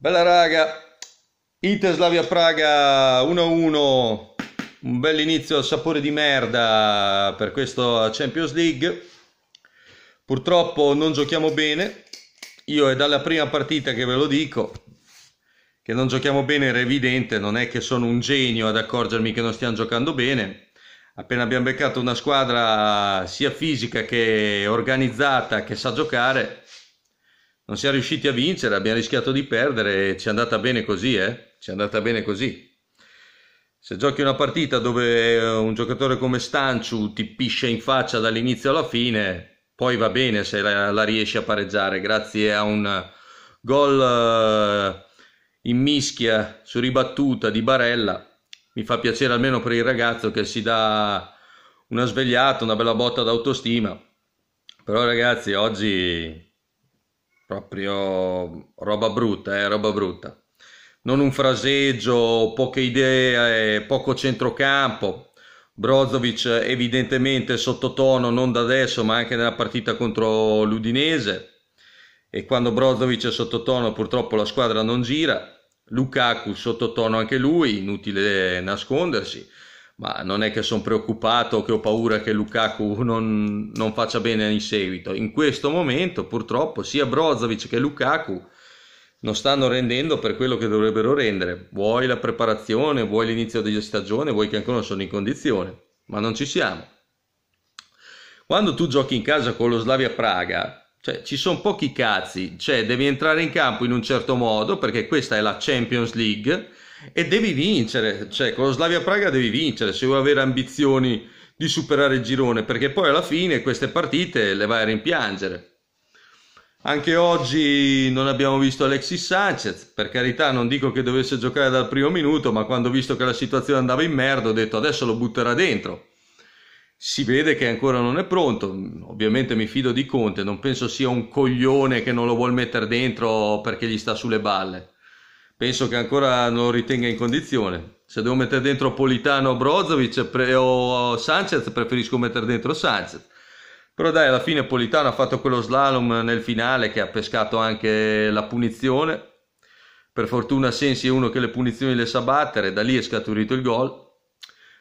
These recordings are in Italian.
Bella raga, Inter Slavia Praga 1-1, un bel inizio al sapore di merda per questa Champions League. Purtroppo non giochiamo bene, io è dalla prima partita che ve lo dico, che non giochiamo bene era evidente, non è che sono un genio ad accorgermi che non stiamo giocando bene. Appena abbiamo beccato una squadra sia fisica che organizzata che sa giocare, non siamo riusciti a vincere, abbiamo rischiato di perdere, e ci è andata bene così, eh? Ci è andata bene così. Se giochi una partita dove un giocatore come Stanciu ti pisce in faccia dall'inizio alla fine, poi va bene se la, la riesci a pareggiare grazie a un gol eh, in mischia su ribattuta di Barella. Mi fa piacere almeno per il ragazzo che si dà una svegliata, una bella botta d'autostima. Però ragazzi, oggi Proprio roba brutta, eh, roba brutta. Non un fraseggio, poche idee, poco centrocampo. Brozovic evidentemente sottotono non da adesso ma anche nella partita contro l'Udinese e quando Brozovic è sottotono purtroppo la squadra non gira. Lukaku sottotono anche lui, inutile nascondersi ma non è che sono preoccupato, che ho paura che Lukaku non, non, faccia bene in seguito. In questo momento, purtroppo, sia Brozovic che Lukaku non stanno rendendo per quello che dovrebbero rendere. Vuoi la preparazione, vuoi l'inizio della stagione, vuoi che ancora non sono in condizione, ma non ci siamo. Quando tu giochi in casa con lo Slavia Praga, cioè, ci sono pochi cazzi, cioè devi entrare in campo in un certo modo perché questa è la Champions League e devi vincere, cioè con lo Slavia Praga devi vincere se vuoi avere ambizioni di superare il girone perché poi alla fine queste partite le vai a rimpiangere. Anche oggi non abbiamo visto Alexis Sanchez, per carità non dico che dovesse giocare dal primo minuto, ma quando ho visto che la situazione andava in merda ho detto adesso lo butterà dentro si vede che ancora non è pronto. Ovviamente mi fido di Conte, non penso sia un coglione che non lo vuol mettere dentro perché gli sta sulle balle. Penso che ancora non lo ritenga in condizione. Se devo mettere dentro Politano o Brozovic o Sanchez, preferisco mettere dentro Sanchez. Però dai, alla fine Politano ha fatto quello slalom nel finale che ha pescato anche la punizione. Per fortuna Sensi è uno che le punizioni le sa battere, da lì è scaturito il gol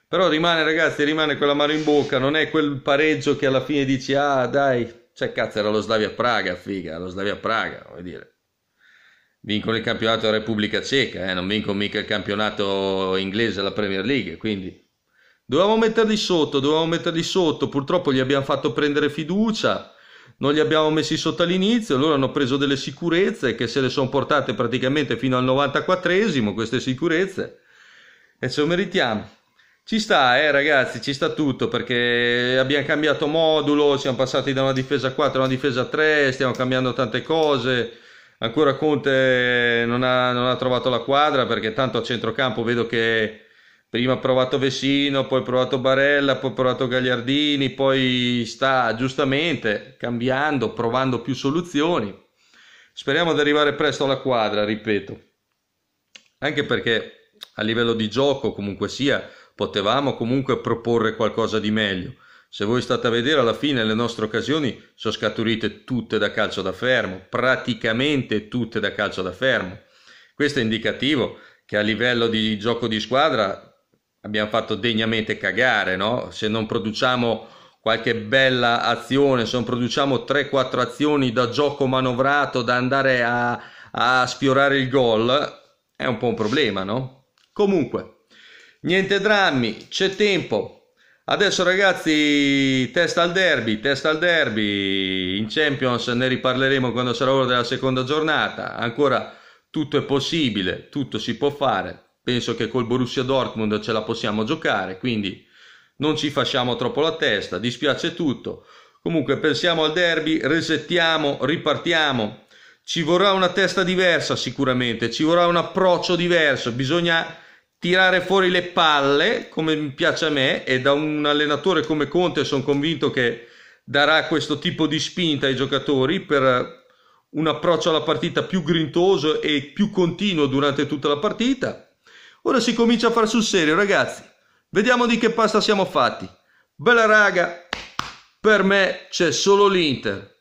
però rimane, ragazzi, rimane quella mano in bocca, non è quel pareggio che alla fine dici, ah dai, cioè cazzo era lo Slavia Praga, figa, lo Slavia Praga, vuol dire. Vincono il campionato della Repubblica Ceca, eh, non vincono mica il campionato inglese la Premier League, quindi... Dovevamo metterli sotto, dovevamo metterli sotto, purtroppo gli abbiamo fatto prendere fiducia, non li abbiamo messi sotto all'inizio, loro hanno preso delle sicurezze che se le sono portate praticamente fino al 94esimo, queste sicurezze, e ce lo meritiamo. Ci sta, eh, ragazzi, ci sta tutto perché abbiamo cambiato modulo, siamo passati da una difesa 4 a una difesa 3, stiamo cambiando tante cose. Ancora Conte non ha, non ha trovato la quadra perché tanto a centrocampo vedo che prima ha provato Vessino, poi ha provato Barella, poi ha provato Gagliardini, poi sta giustamente cambiando, provando più soluzioni. Speriamo di arrivare presto alla quadra, ripeto. Anche perché a livello di gioco comunque sia potevamo comunque proporre qualcosa di meglio. Se voi state a vedere alla fine le nostre occasioni sono scaturite tutte da calcio da fermo, praticamente tutte da calcio da fermo. Questo è indicativo che a livello di gioco di squadra abbiamo fatto degnamente cagare, no? Se non produciamo qualche bella azione, se non produciamo 3-4 azioni da gioco manovrato, da andare a, a sfiorare il gol, è un po' un problema, no? Comunque, Niente drammi, c'è tempo. Adesso ragazzi, testa al derby, testa al derby. In Champions ne riparleremo quando sarà ora della seconda giornata. Ancora tutto è possibile, tutto si può fare. Penso che col Borussia Dortmund ce la possiamo giocare, quindi non ci facciamo troppo la testa, dispiace tutto. Comunque pensiamo al derby, resettiamo, ripartiamo. Ci vorrà una testa diversa sicuramente, ci vorrà un approccio diverso, bisogna tirare fuori le palle, come mi piace a me, e da un allenatore come Conte sono convinto che darà questo tipo di spinta ai giocatori per un approccio alla partita più grintoso e più continuo durante tutta la partita. Ora si comincia a far sul serio, ragazzi. Vediamo di che pasta siamo fatti. Bella raga, per me c'è solo l'Inter.